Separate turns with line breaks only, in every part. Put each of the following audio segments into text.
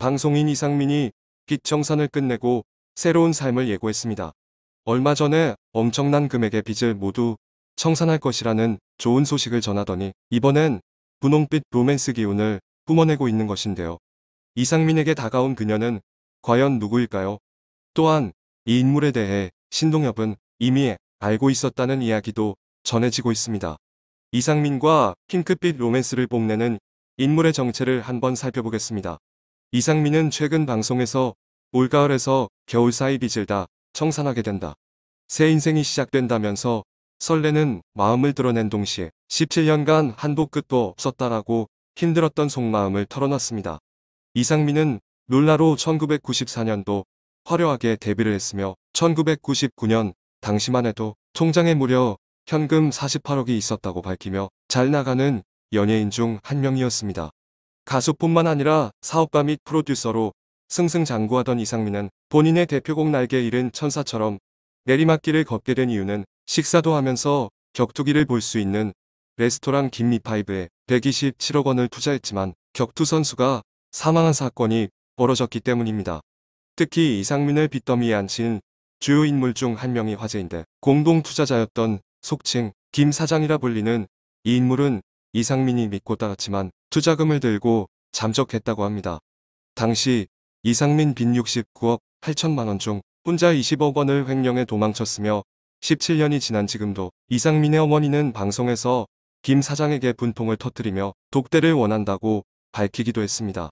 방송인 이상민이 빚청산을 끝내고 새로운 삶을 예고했습니다. 얼마 전에 엄청난 금액의 빚을 모두 청산할 것이라는 좋은 소식을 전하더니 이번엔 분홍빛 로맨스 기운을 뿜어내고 있는 것인데요. 이상민에게 다가온 그녀는 과연 누구일까요? 또한 이 인물에 대해 신동엽은 이미 알고 있었다는 이야기도 전해지고 있습니다. 이상민과 핑크빛 로맨스를 뽐내는 인물의 정체를 한번 살펴보겠습니다. 이상민은 최근 방송에서 올가을에서 겨울 사이 빚을 다 청산하게 된다. 새 인생이 시작된다면서 설레는 마음을 드러낸 동시에 17년간 한복 끝도 없었다라고 힘들었던 속마음을 털어놨습니다. 이상민은 놀라로 1994년도 화려하게 데뷔를 했으며 1999년 당시만 해도 통장에 무려 현금 48억이 있었다고 밝히며 잘 나가는 연예인 중 한 명이었습니다. 가수뿐만 아니라 사업가 및 프로듀서로 승승장구하던 이상민은 본인의 대표곡 날개 잃은 천사처럼 내리막길을 걷게 된 이유는 식사도 하면서 격투기를 볼 수 있는 레스토랑 김미파이브에 127억 원을 투자했지만 격투 선수가 사망한 사건이 벌어졌기 때문입니다. 특히 이상민을 빚더미에 앉힌 주요 인물 중 한 명이 화제인데 공동 투자자였던 속칭 김 사장이라 불리는 이 인물은 이상민이 믿고 따랐지만 투자금을 들고 잠적했다고 합니다. 당시 이상민 빈 69억 8천만원 중 혼자 20억 원을 횡령해 도망쳤으며 17년이 지난 지금도 이상민의 어머니는 방송에서 김 사장에게 분통을 터뜨리며 독대를 원한다고 밝히기도 했습니다.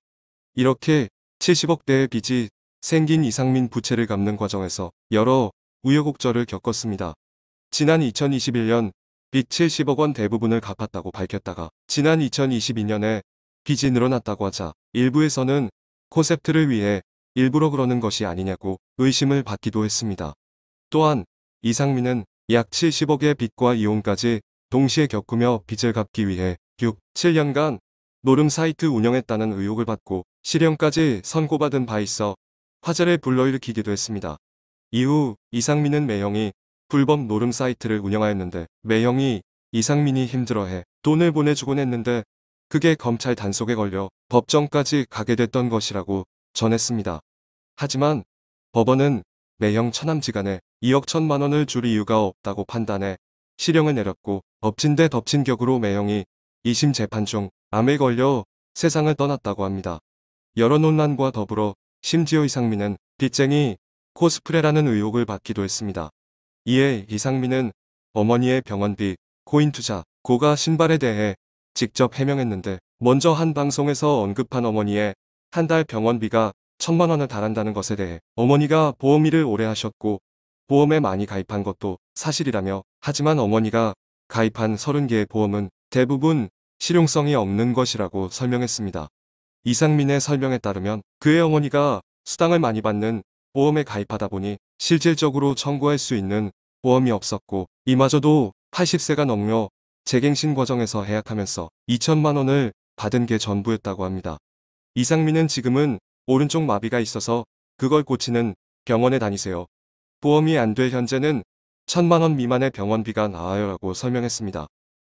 이렇게 70억대의 빚이 생긴 이상민 부채를 갚는 과정에서 여러 우여곡절을 겪었습니다. 지난 2021년 빚 70억 원 대부분을 갚았다고 밝혔다가 지난 2022년에 빚이 늘어났다고 하자 일부에서는 코셉트를 위해 일부러 그러는 것이 아니냐고 의심을 받기도 했습니다. 또한 이상민은 약 70억의 빚과 이혼까지 동시에 겪으며 빚을 갚기 위해 6, 7년간 노름 사이트 운영했다는 의혹을 받고 실형까지 선고받은 바 있어 화제를 불러일으키기도 했습니다. 이후 이상민은 매형이 불법 노름 사이트를 운영하였는데 매형이 이상민이 힘들어해 돈을 보내주곤 했는데 그게 검찰 단속에 걸려 법정까지 가게 됐던 것이라고 전했습니다. 하지만 법원은 매형 처남지간에 2억 천만 원을 줄 이유가 없다고 판단해 실형을 내렸고 법친대 덮친 격으로 매형이 2심 재판 중 암에 걸려 세상을 떠났다고 합니다. 여러 논란과 더불어 심지어 이상민은 빚쟁이 코스프레라는 의혹을 받기도 했습니다. 이에 이상민은 어머니의 병원비, 코인 투자, 고가 신발에 대해 직접 해명했는데 먼저 한 방송에서 언급한 어머니의 한 달 병원비가 천만 원을 달한다는 것에 대해 어머니가 보험 일을 오래 하셨고 보험에 많이 가입한 것도 사실이라며 하지만 어머니가 가입한 30개의 보험은 대부분 실용성이 없는 것이라고 설명했습니다. 이상민의 설명에 따르면 그의 어머니가 수당을 많이 받는 보험에 가입하다 보니 실질적으로 청구할 수 있는 보험이 없었고 이마저도 80세가 넘며 재갱신 과정에서 해약하면서 2천만 원을 받은 게 전부였다고 합니다. 이상민은 지금은 오른쪽 마비가 있어서 그걸 고치는 병원에 다니세요. 보험이 안 될 현재는 천만 원 미만의 병원비가 나와요라고 설명했습니다.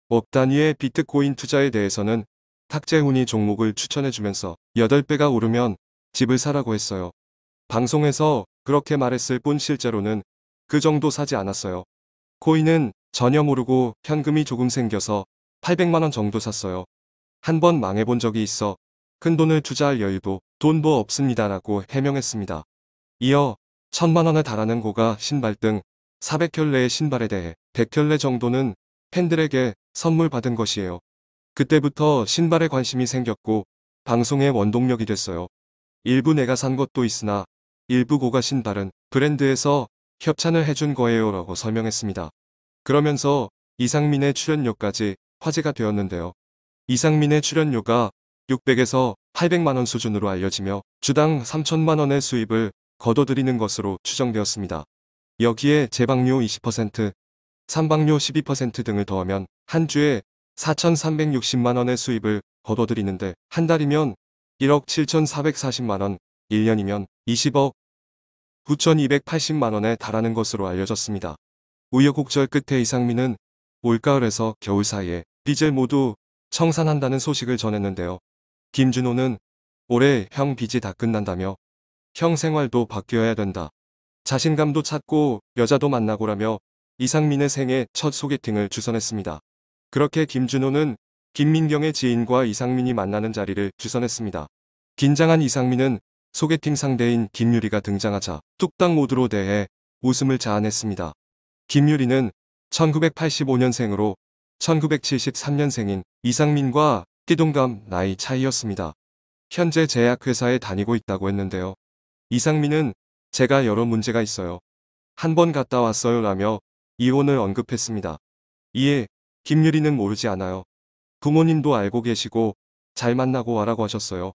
업 단위의 비트코인 투자에 대해서는 탁재훈이 종목을 추천해주면서 8배가 오르면 집을 사라고 했어요. 방송에서 그렇게 말했을 뿐 실제로는 그 정도 사지 않았어요. 코인은 전혀 모르고 현금이 조금 생겨서 800만원 정도 샀어요. 한 번 망해본 적이 있어 큰돈을 투자할 여유도 돈도 없습니다라고 해명했습니다. 이어 천만원을 달하는 고가 신발 등 400켤레의 신발에 대해 100켤레 정도는 팬들에게 선물 받은 것이에요. 그때부터 신발에 관심이 생겼고 방송의 원동력이 됐어요. 일부 내가 산 것도 있으나 일부 고가 신발은 브랜드에서 협찬을 해준 거예요 라고 설명했습니다. 그러면서 이상민의 출연료까지 화제가 되었는데요. 이상민의 출연료가 600에서 800만원 수준으로 알려지며 주당 3천만원의 수입을 거둬들이는 것으로 추정되었습니다. 여기에 재방료 20%, 삼방료 12% 등을 더하면 한 주에 4,360만원의 수입을 거둬들이는데 한 달이면 1억 7,440만원, 1년이면 20억 9,280만원에 달하는 것으로 알려졌습니다. 우여곡절 끝에 이상민은 올가을에서 겨울 사이에 빚을 모두 청산한다는 소식을 전했는데요. 김준호는 올해 형 빚이 다 끝난다며 형 생활도 바뀌어야 된다. 자신감도 찾고 여자도 만나고라며 이상민의 생애 첫 소개팅을 주선했습니다. 그렇게 김준호는 김민경의 지인과 이상민이 만나는 자리를 주선했습니다. 긴장한 이상민은 소개팅 상대인 김유리가 등장하자 뚝딱 모드로 대해 웃음을 자아냈습니다. 김유리는 1985년생으로 1973년생인 이상민과 띠동감 나이 차이였습니다. 현재 제약회사에 다니고 있다고 했는데요. 이상민은 제가 여러 문제가 있어요. 한 번 갔다 왔어요 라며 이혼을 언급했습니다. 이에 김유리는 모르지 않아요. 부모님도 알고 계시고 잘 만나고 와라고 하셨어요.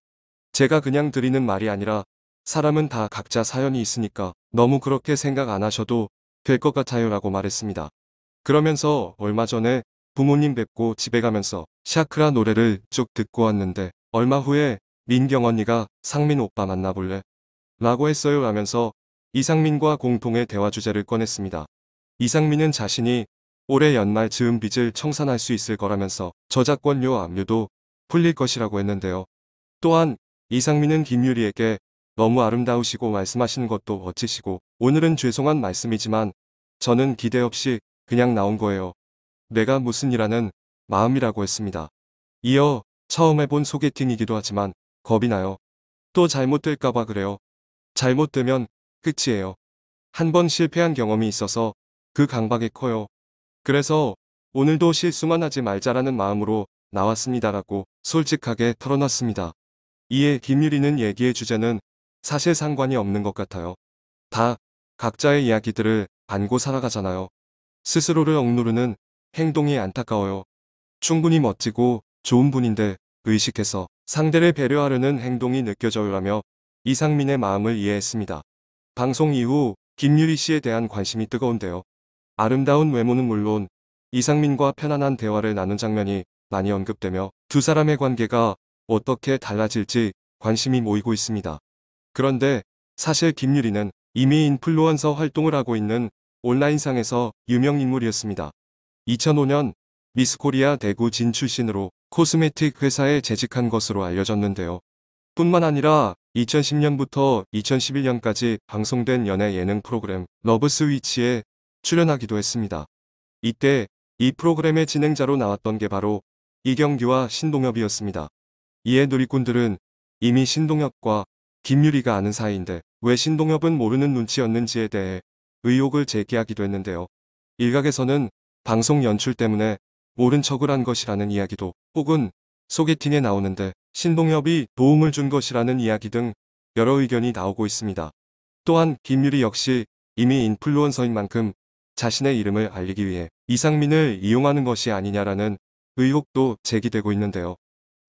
제가 그냥 드리는 말이 아니라 사람은 다 각자 사연이 있으니까 너무 그렇게 생각 안 하셔도 될 것 같아요 라고 말했습니다. 그러면서 얼마 전에 부모님 뵙고 집에 가면서 샤크라 노래를 쭉 듣고 왔는데 얼마 후에 민경 언니가 상민 오빠 만나볼래? 라고 했어요 라면서 이상민과 공통의 대화 주제를 꺼냈습니다. 이상민은 자신이 올해 연말 즈음 빚을 청산할 수 있을 거라면서 저작권료 압류도 풀릴 것이라고 했는데요. 또한 이상민은 김유리에게 너무 아름다우시고 말씀하시는 것도 멋지시고 오늘은 죄송한 말씀이지만 저는 기대 없이 그냥 나온 거예요. 내가 무슨 일하는 마음이라고 했습니다. 이어 처음 해본 소개팅이기도 하지만 겁이 나요. 또 잘못될까봐 그래요. 잘못되면 끝이에요. 한 번 실패한 경험이 있어서 그 강박이 커요. 그래서 오늘도 실수만 하지 말자라는 마음으로 나왔습니다라고 솔직하게 털어놨습니다. 이에 김유리는 얘기해 주자는 사실 상관이 없는 것 같아요. 다 각자의 이야기들을 안고 살아가잖아요. 스스로를 억누르는 행동이 안타까워요. 충분히 멋지고 좋은 분인데 의식해서 상대를 배려하려는 행동이 느껴져요라며 이상민의 마음을 이해했습니다. 방송 이후 김유리 씨에 대한 관심이 뜨거운데요. 아름다운 외모는 물론 이상민과 편안한 대화를 나눈 장면이 많이 언급되며 두 사람의 관계가 어떻게 달라질지 관심이 모이고 있습니다. 그런데 사실 김유리는 이미 인플루언서 활동을 하고 있는 온라인상에서 유명 인물이었습니다. 2005년 미스코리아 대구 진 출신으로 코스메틱 회사에 재직한 것으로 알려졌는데요. 뿐만 아니라 2010년부터 2011년까지 방송된 연애 예능 프로그램 러브스위치에 출연하기도 했습니다. 이때 이 프로그램의 진행자로 나왔던 게 바로 이경규와 신동엽이었습니다. 이에 누리꾼들은 이미 신동엽과 김유리가 아는 사이인데 왜 신동엽은 모르는 눈치였는지에 대해 의혹을 제기하기도 했는데요. 일각에서는 방송 연출 때문에 모른 척을 한 것이라는 이야기도 혹은 소개팅에 나오는데 신동엽이 도움을 준 것이라는 이야기 등 여러 의견이 나오고 있습니다. 또한 김유리 역시 이미 인플루언서인 만큼 자신의 이름을 알리기 위해 이상민을 이용하는 것이 아니냐라는 의혹도 제기되고 있는데요.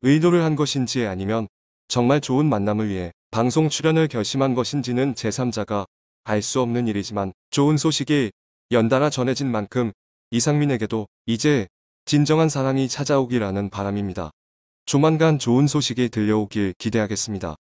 의도를 한 것인지 아니면 정말 좋은 만남을 위해 방송 출연을 결심한 것인지는 제3자가 알 수 없는 일이지만 좋은 소식이 연달아 전해진 만큼 이상민에게도 이제 진정한 사랑이 찾아오기라는 바람입니다. 조만간 좋은 소식이 들려오길 기대하겠습니다.